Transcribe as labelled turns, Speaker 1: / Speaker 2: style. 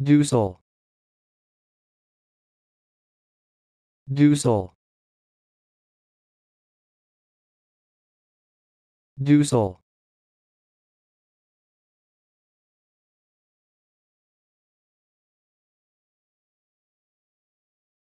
Speaker 1: Dusel. Dusel. Dusel.